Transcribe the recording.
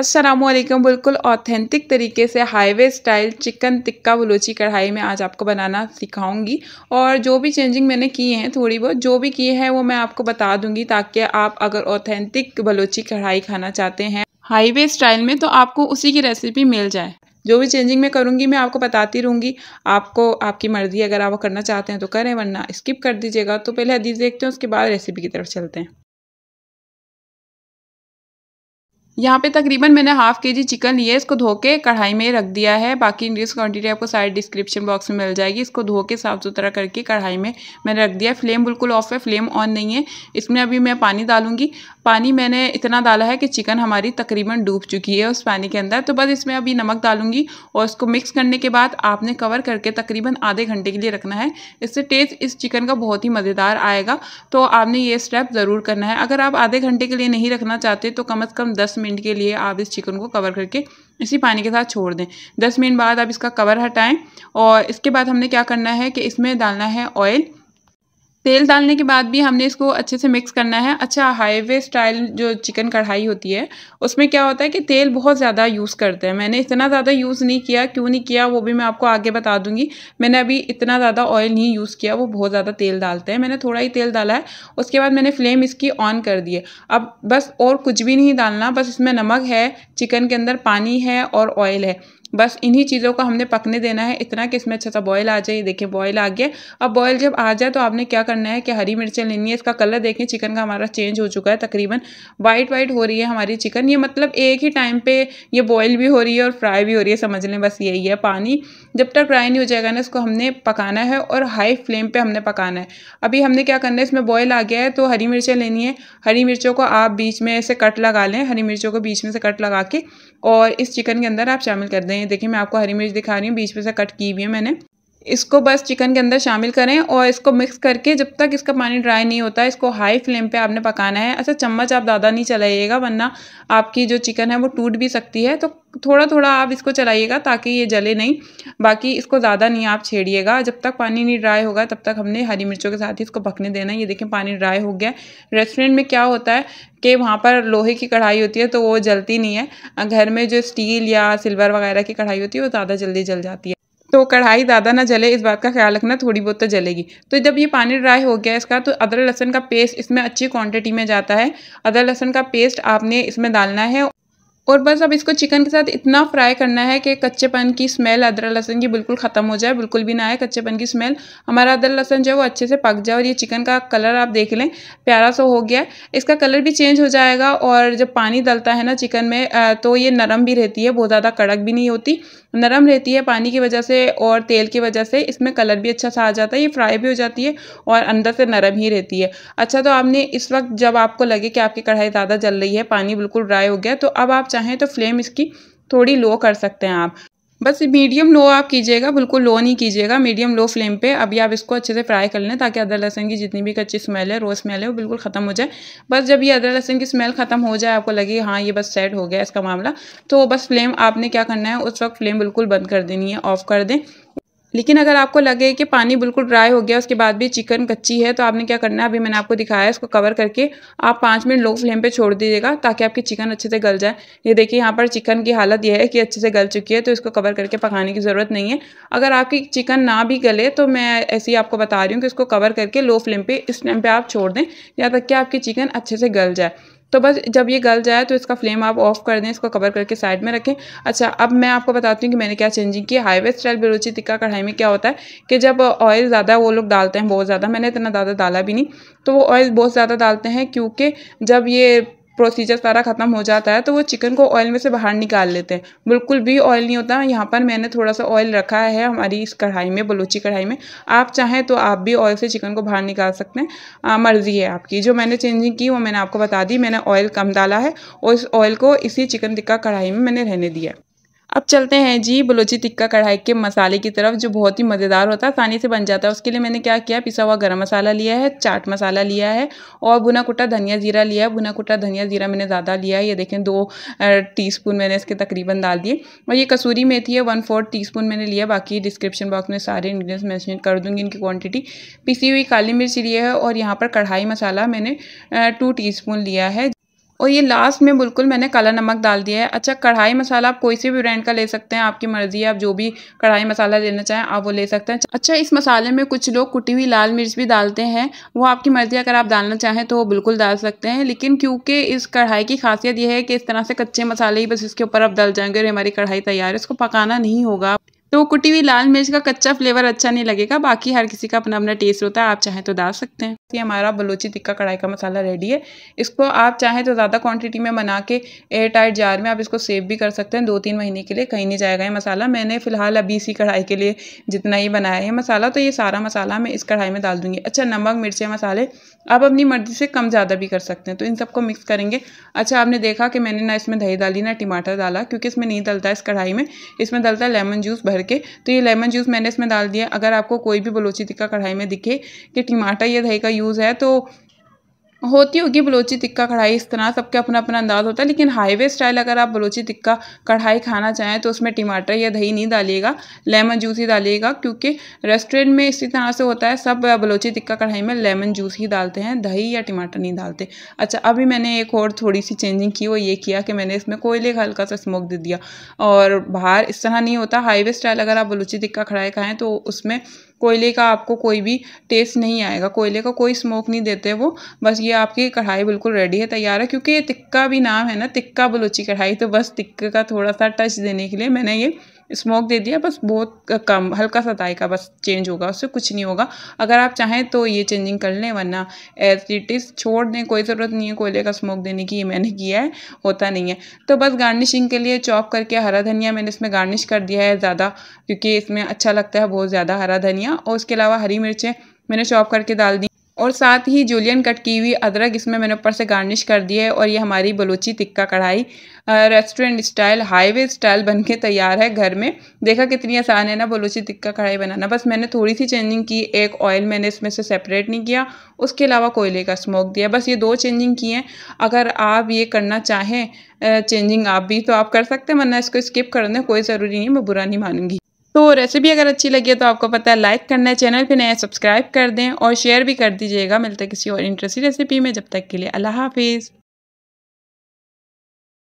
असलम बिल्कुल ऑथेंटिक तरीके से highway style chicken tikka Balochi कढ़ाई में आज आपको बनाना सिखाऊंगी और जो भी चेंजिंग मैंने किए हैं थोड़ी बहुत जो भी किए हैं वो मैं आपको बता दूंगी ताकि आप अगर ऑथेंटिक बलोची कढ़ाई खाना चाहते हैं हाईवे स्टाइल में तो आपको उसी की रेसिपी मिल जाए जो भी चेंजिंग मैं करूँगी मैं आपको बताती रहूँगी आपको आपकी मर्ज़ी अगर आप करना चाहते हैं तो करें वरना स्किप कर दीजिएगा तो पहले हदीस देखते हैं उसके बाद रेसिपी की तरफ चलते हैं यहाँ पे तकरीबन मैंने हाफ़ के जी चिकन लिया है इसको धो के कढ़ाई में रख दिया है बाकी इंग्रीडियंस क्वांटिटी आपको सारे डिस्क्रिप्शन बॉक्स में मिल जाएगी इसको धो के साफ़ सुथरा करके कढ़ाई में मैंने रख दिया फ्लेम बिल्कुल ऑफ है फ्लेम ऑन नहीं है इसमें अभी मैं पानी डालूंगी पानी मैंने इतना डाला है कि चिकन हमारी तकरीबन डूब चुकी है उस पानी के अंदर तो बस इसमें अभी नमक डालूंगी और उसको मिक्स करने के बाद आपने कवर करके तकरीबन आधे घंटे के लिए रखना है इससे टेस्ट इस चिकन का बहुत ही मज़ेदार आएगा तो आपने ये स्टेप ज़रूर करना है अगर आप आधे घंटे के लिए नहीं रखना चाहते तो कम अज़ कम दस मिनट के लिए आप इस चिकन को कवर करके इसी पानी के साथ छोड़ दें दस मिनट बाद आप इसका कवर हटाएँ और इसके बाद हमने क्या करना है कि इसमें डालना है ऑयल तेल डालने के बाद भी हमने इसको अच्छे से मिक्स करना है अच्छा हाईवे स्टाइल जो चिकन कढ़ाई होती है उसमें क्या होता है कि तेल बहुत ज़्यादा यूज़ करते हैं मैंने इतना ज़्यादा यूज़ नहीं किया क्यों नहीं किया वो भी मैं आपको आगे बता दूंगी मैंने अभी इतना ज़्यादा ऑयल नहीं यूज़ किया वो बहुत ज़्यादा तेल डालते हैं मैंने थोड़ा ही तेल डाला है उसके बाद मैंने फ्लेम इसकी ऑन कर दी है अब बस और कुछ भी नहीं डालना बस इसमें नमक है चिकन के अंदर पानी है और ऑयल है बस इन्हीं चीज़ों को हमने पकने देना है इतना कि इसमें अच्छा सा बॉयल आ जाए देखिए बॉयल आ गया अब बॉयल जब आ जाए तो आपने क्या करना है कि हरी मिर्चें लेनी है इसका कलर देखें चिकन का हमारा चेंज हो चुका है तकरीबन वाइट वाइट हो रही है हमारी चिकन ये मतलब एक ही टाइम पे ये बॉयल भी हो रही है और फ्राई भी हो रही है समझ लें बस यही है पानी जब तक फ्राई नहीं हो जाएगा ना इसको हमने पकाना है और हाई फ्लेम पर हमने पकाना है अभी हमने क्या करना है इसमें बॉयल आ गया है तो हरी मिर्चें लेनी है हरी मिर्चों को आप बीच में ऐसे कट लगा लें हरी मिर्चों को बीच में से कट लगा के और इस चिकन के अंदर आप शामिल कर दें हैं देखिए मैं आपको हरी मिर्च दिखा रही हूँ बीच में से कट की हुई है मैंने इसको बस चिकन के अंदर शामिल करें और इसको मिक्स करके जब तक इसका पानी ड्राई नहीं होता इसको हाई फ्लेम पे आपने पकाना है अच्छा चम्मच आप ज़्यादा नहीं चलाइएगा वरना आपकी जो चिकन है वो टूट भी सकती है तो थोड़ा थोड़ा आप इसको चलाइएगा ताकि ये जले नहीं बाकी इसको ज़्यादा नहीं आप छेड़िएगा जब तक पानी नहीं ड्राई होगा तब तक हमने हरी मिर्चों के साथ ही इसको पकने देना ये देखें पानी ड्राई हो गया रेस्टोरेंट में क्या होता है कि वहाँ पर लोहे की कढ़ाई होती है तो वो जलती नहीं है घर में जो स्टील या सिल्वर वगैरह की कढ़ाई होती है वो ज़्यादा जल्दी जल जाती है तो कढ़ाई ज़्यादा ना जले इस बात का ख्याल रखना थोड़ी बहुत तो जलेगी तो जब ये पानी ड्राई हो गया इसका तो अदरक लहसन का पेस्ट इसमें अच्छी क्वांटिटी में जाता है अदरक लहसुन का पेस्ट आपने इसमें डालना है और बस अब इसको चिकन के साथ इतना फ्राई करना है कि कच्चेपन की स्मेल अदरक लहसन की बिल्कुल ख़त्म हो जाए बिल्कुल भी ना आए कच्चेपन की स्मेल हमारा अदरक लहसन जो है वो अच्छे से पक जाए और ये चिकन का कलर आप देख लें प्यारा सा हो गया इसका कलर भी चेंज हो जाएगा और जब पानी डलता है ना चिकन में तो ये नरम भी रहती है बहुत ज़्यादा कड़क भी नहीं होती नरम रहती है पानी की वजह से और तेल की वजह से इसमें कलर भी अच्छा सा आ जाता है ये फ्राई भी हो जाती है और अंदर से नरम ही रहती है अच्छा तो आपने इस वक्त जब आपको लगे कि आपकी कढ़ाई ज़्यादा जल रही है पानी बिल्कुल ड्राई हो गया तो अब आप चाहें तो फ्लेम इसकी थोड़ी लो कर सकते हैं आप बस मीडियम लो आप कीजिएगा बिल्कुल लो नहीं कीजिएगा मीडियम लो फ्लेम पे अभी आप इसको अच्छे से फ्राई कर लें ताकि अदर लहसन की जितनी भी कच्ची स्मेल है रो स्मेल है वो बिल्कुल ख़त्म हो जाए बस जब ये अदर लहसन की स्मेल ख़त्म हो जाए आपको लगे हाँ ये बस सेट हो गया इसका मामला तो बस फ्लेम आपने क्या करना है उस वक्त फ्लेम बिल्कुल बंद कर देनी है ऑफ़ कर दें लेकिन अगर आपको लगे कि पानी बिल्कुल ड्राई हो गया उसके बाद भी चिकन कच्ची है तो आपने क्या करना है अभी मैंने आपको दिखाया है इसको कवर करके आप पाँच मिनट लो फ्लेम पे छोड़ दीजिएगा ताकि आपकी चिकन अच्छे से गल जाए ये देखिए यहाँ पर चिकन की हालत यह है कि अच्छे से गल चुकी है तो इसको कवर करके पकाने की ज़रूरत नहीं है अगर आपकी चिकन ना भी गले तो मैं ऐसे ही आपको बता रही हूँ कि इसको कवर करके लो फ्लेम पर इस टाइम पर आप छोड़ दें या तक कि आपकी चिकन अच्छे से गल जाए तो बस जब ये गल जाए तो इसका फ्लेम आप ऑफ कर दें इसको कवर करके साइड में रखें अच्छा अब मैं आपको बताती हूँ कि मैंने क्या चेंजिंग की हाईवे स्टाइल बिरोची टिक्का कढ़ाई में क्या होता है कि जब ऑयल ज़्यादा वो लोग डालते हैं बहुत ज़्यादा मैंने इतना ज़्यादा डाला भी नहीं तो वो ऑयल बहुत ज़्यादा डालते हैं क्योंकि जब ये प्रोसीजर सारा ख़त्म हो जाता है तो वो चिकन को ऑयल में से बाहर निकाल लेते हैं बिल्कुल भी ऑयल नहीं होता यहाँ पर मैंने थोड़ा सा ऑयल रखा है हमारी इस कढ़ाई में बलूची कढ़ाई में आप चाहें तो आप भी ऑयल से चिकन को बाहर निकाल सकते हैं मर्ज़ी है आपकी जो मैंने चेंजिंग की वो मैंने आपको बता दी मैंने ऑयल कम डाला है और इस ऑयल को इसी चिकन टिक्का कढ़ाई में मैंने रहने दिया अब चलते हैं जी बलोची टिक्का कढ़ाई के मसाले की तरफ जो बहुत ही मज़ेदार होता है आसानी से बन जाता है उसके लिए मैंने क्या किया पिसा हुआ गरम मसाला लिया है चाट मसाला लिया है और भुना कुटा धनिया ज़ीरा लिया है भुना कुटा धनिया ज़ीरा मैंने ज़्यादा लिया है ये देखें दो टीस्पून मैंने इसके तकरीबन डाल दिए और ये कसूरी मेथी है वन फोर्थ टी मैंने लिया बाकी डिस्क्रिप्शन बॉक्स में सारे इन्ग्रीडियंट्स मैंशन कर दूँगी इनकी क्वान्टिटी पिसी हुई काली मिर्च लिए है और यहाँ पर कढ़ाई मसाला मैंने टू टी लिया है और ये लास्ट में बिल्कुल मैंने काला नमक डाल दिया है अच्छा कढ़ाई मसाला आप कोई से भी ब्रांड का ले सकते हैं आपकी मर्ज़ी है आप जो भी कढ़ाई मसाला लेना चाहें आप वो ले सकते हैं अच्छा इस मसाले में कुछ लोग कुटी हुई लाल मिर्च भी डालते हैं वो आपकी मर्ज़ी अगर आप डालना चाहें तो वो बिल्कुल डाल सकते हैं लेकिन क्योंकि इस कढ़ाई की खासियत यह है कि इस तरह से कच्चे मसाले ही बस इसके ऊपर आप डाल जाएंगे और हमारी कढ़ाई तैयार है इसको पकाना नहीं होगा तो कुटी हुई लाल मिर्च का कच्चा फ्लेवर अच्छा नहीं लगेगा बाकी हर किसी का अपना अपना टेस्ट होता है आप चाहें तो डाल सकते हैं ये हमारा बलोची टिक्का कढ़ाई का मसाला रेडी है इसको आप चाहें तो ज़्यादा क्वांटिटी में बना के एयर टाइट जार में आप इसको सेव भी कर सकते हैं दो तीन महीने के लिए कहीं नहीं जाएगा ये मसाला मैंने फ़िलहाल अभी इसी कढ़ाई के लिए जितना ही बनाया है मसाला तो ये सारा मसाला मैं इस कढ़ाई में डाल दूँगी अच्छा नमक मिर्चे मसाले आप अपनी मर्ज़ी से कम ज़्यादा भी कर सकते हैं तो इन सबको मिक्स करेंगे अच्छा आपने देखा कि मैंने ना इसमें दही डाली ना टमाटर डाला क्योंकि इसमें नहीं डलता इस कढ़ाई में इसमें डलता है लेमन जूस भर के तो ये लेमन जूस मैंने इसमें डाल दिया अगर आपको कोई भी बलोची टिक्का कढ़ाई में दिखे कि टमाटर या दही का यूज़ है तो होती होगी बलोची टिक्का कढ़ाई इस तरह सबके अपना अपना अंदाज होता है लेकिन हाईवे स्टाइल अगर आप बलोची टिक्का कढ़ाई खाना चाहें तो उसमें टमाटर या दही नहीं डालिएगा लेमन जूस ही डालिएगा क्योंकि रेस्टोरेंट में इसी तरह से होता है सब बलोची टिक्का कढ़ाई में लेमन जूस ही डालते हैं दही या टमाटर नहीं डालते अच्छा अभी मैंने एक और थोड़ी सी चेंजिंग की वो ये किया कि मैंने इसमें कोयले का हल्का सा स्मोक दे दिया और बाहर इस तरह नहीं होता हाईवे स्टाइल अगर आप बलोची टिक्का कढ़ाई खाएँ तो उसमें कोयले का आपको कोई भी टेस्ट नहीं आएगा कोयले का कोई स्मोक नहीं देते वो बस ये ये आपकी कढ़ाई बिल्कुल रेडी है तैयार है क्योंकि ये तिक्का भी नाम है ना तिक्का बलूची कढ़ाई तो बस तिक्के का थोड़ा सा टच देने के लिए मैंने ये स्मोक दे दिया बस बहुत कम हल्का सा का बस चेंज होगा उससे कुछ नहीं होगा अगर आप चाहें तो ये चेंजिंग कर लें वरना एज इट इज़ छोड़ दें कोई ज़रूरत नहीं है कोयले का स्मोक देने की ये मैंने किया है होता नहीं है तो बस गार्निशिंग के लिए चॉप करके हरा धनिया मैंने इसमें गार्निश कर दिया है ज़्यादा क्योंकि इसमें अच्छा लगता है बहुत ज़्यादा हरा धनिया और उसके अलावा हरी मिर्चें मैंने चॉप करके डाल दी और साथ ही जूलियन कट की हुई अदरक इसमें मैंने ऊपर से गार्निश कर दी है और ये हमारी बलोची टिक्का कढ़ाई रेस्टोरेंट स्टाइल हाईवे स्टाइल बन के तैयार है घर में देखा कितनी आसान है ना बलोची टिक्का कढ़ाई बनाना बस मैंने थोड़ी सी चेंजिंग की एक ऑयल मैंने इसमें से सेपरेट नहीं किया उसके अलावा कोयले का स्मोक दिया बस ये दो चेंजिंग की हैं अगर आप ये करना चाहें चेंजिंग आप भी तो आप कर सकते हैं वरना इसको स्किप दें कोई ज़रूरी नहीं मैं बुरा नहीं मानूंगी तो रेसिपी अगर अच्छी लगी है तो आपको पता है लाइक करना है चैनल पे नया सब्सक्राइब कर दें और शेयर भी कर दीजिएगा मिलता है किसी और इंटरेस्टिंग रेसिपी में जब तक के लिए अल्लाह हाफिज़